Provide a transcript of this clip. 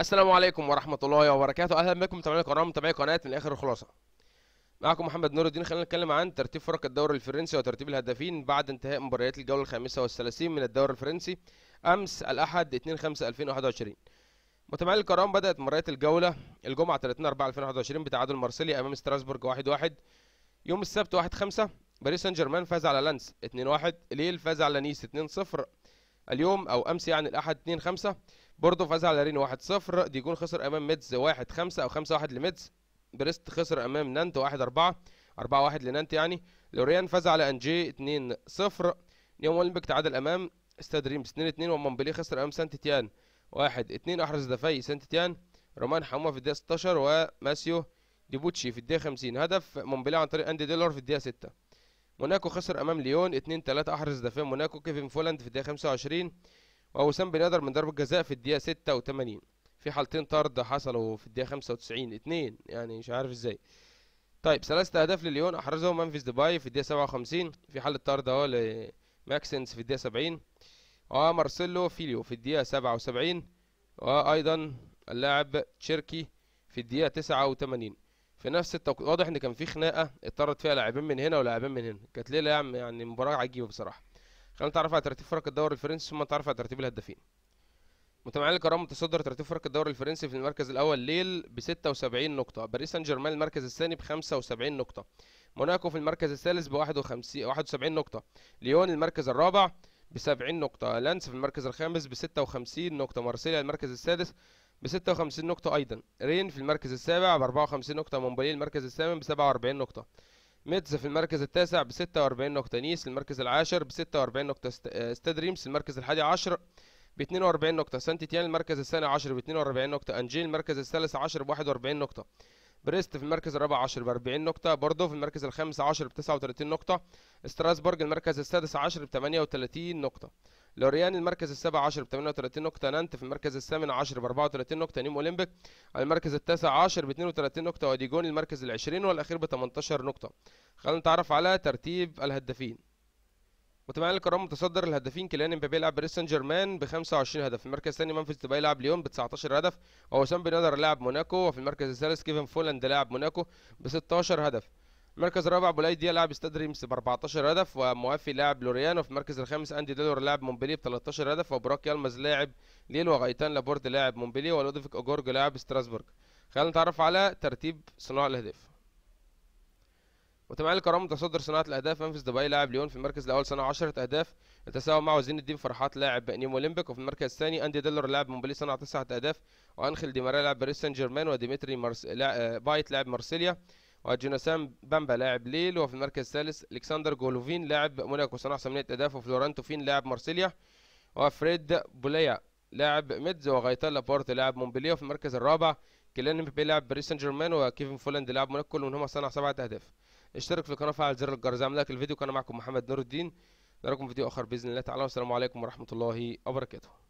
السلام عليكم ورحمة الله وبركاته أهلا بكم متابعينا الكرام متابعي قناة من آخر الخلاصة معكم محمد نور الدين خلينا نتكلم عن ترتيب فرق الدوري الفرنسي وترتيب الهدافين بعد انتهاء مباريات الجولة الخامسة والثلاثين من الدوري الفرنسي أمس الأحد 2 5 2021 متابعي الكرام بدأت مباريات الجولة الجمعة 30 4 2021 بتعادل مارسيليا أمام ستراسبورج 1 1 يوم السبت 1 5 باريس سان جيرمان فاز على لانس 2 1 ليل فاز على نيس 2 0 اليوم او امس يعني الاحد 2 5 بوردو فاز على رين 1 0 ديجون خسر امام ميدز 1 5 او 5 1 لميدز بريست خسر امام نانت 1 4 4 1 لنانت يعني لوريان فاز على انجي 2 0 نيوم اولمبيك تعادل امام استاد ريمز 2 2 ومونبلي خسر امام سانت تيان 1 2 احرز دفاي سانت تيان رومان حموا في الدقيقه 16 وماسيو ديبوتشي في الدقيقه 50 هدف مونبلي عن طريق اندي ديلور في الدقيقه 6 موناكو خسر امام ليون 2 3 احرز دفاع موناكو كيفن فولاند في الدقيقه 25 ووسام بن من ضربه جزاء في الدقيقه 86 في حالتين طرد حصلوا في الدقيقه 95 2 يعني مش عارف ازاي طيب ثلاثة أهداف لليون أحرزهم منفيس ديباي في الدقيقة 57 في حالة طرد أهو لماكسنس في الدقيقة 70 ومارسيلو آه، فيليو في الدقيقة 77 وأيضا آه، اللاعب تشيركي في الدقيقة 89 في نفس التوقيت واضح ان كان في خناقه اضطرت فيها لاعبين من هنا ولاعبين من هنا كانت ليله يعني يعني مباراه عجيبه بصراحه خلينا نتعرف على ترتيب فرق الدوري الفرنسي ثم نتعرف على ترتيب الهدافين متابعينا الكرام متصدر ترتيب فرق الدوري الفرنسي في المركز الاول ليل ب 76 نقطه باريس سان جيرمان المركز الثاني ب 75 نقطه موناكو في المركز الثالث ب 51 71 نقطه ليون المركز الرابع ب 70 نقطه لانس في المركز الخامس ب 56 نقطه مارسيليا المركز السادس ب 56 نقطة أيضا رين في المركز السابع ب 54 نقطة مونبوليه المركز الثامن ب 47 نقطة ميتز في المركز التاسع ب 46 نقطة نيس المركز العاشر ب 46 نقطة استاد آه، ريمس المركز الحادي عشر ب 42 نقطة سانتي تيان المركز الثاني عشر ب 42 نقطة أنجيل المركز الثالث عشر ب 41 نقطة بريست في المركز الرابع عشر ب 40 نقطة بوردو في المركز الخامس عشر ب 39 نقطة ستراسبورج المركز السادس عشر ب 38 نقطة لوريان المركز السابع عشر ب 38 نقطة نانت في المركز الثامن عشر ب 34 نقطة نيم أولمبيك المركز التاسع عشر ب 32 نقطة وديجون المركز العشرين والأخير ب 18 نقطة خلينا نتعرف على ترتيب الهدافين متابعينا الكرام متصدر الهدافين كيليان امبابي يلعب باريس سان جيرمان ب 25 هدف، في المركز الثاني منفذ دبي يلعب ليون ب 19 هدف، وسام بن لاعب موناكو، وفي المركز الثالث كيفن فولاند لاعب موناكو ب 16 هدف. المركز الرابع بولاي ديا لاعب استاد ريمس ب 14 هدف وموافي لاعب لوريان وفي المركز الخامس اندي ديلور لاعب مونبلي ب 13 هدف وبراك يلمز لاعب ليل وغيتان لابورد لاعب مونبلي ولودفيك اوجورج لاعب ستراسبورج خلينا نتعرف على ترتيب صناع الاهداف وتمام الكرام تصدر صناعة الأهداف منفس دبي لاعب ليون في المركز الأول صنع 10 أهداف يتساوى معه زين الدين فرحات لاعب نيم أولمبيك وفي المركز الثاني أندي ديلر لاعب مونبلي صنع 9 أهداف وأنخيل ديماريا لاعب باريس سان جيرمان وديمتري مارس... لا... آه، بايت لاعب مارسيليا وجوناثان بامبا لاعب ليل وفي المركز الثالث الكسندر جولوفين لاعب موناكو صنع ثمانية أهداف وفلورانتو فين لاعب مارسيليا وفريد بوليا لاعب ميدز وغايتان لابورت لاعب مونبليا وفي المركز الرابع كيلان مبابي لاعب باريس سان جيرمان وكيفن فولاند لاعب موناكو كلهم هم صنع سبعة أهداف اشترك في القناة وفعل زر الجرس لايك الفيديو كان معكم محمد نور الدين نراكم فيديو آخر بإذن الله تعالى والسلام عليكم ورحمة الله وبركاته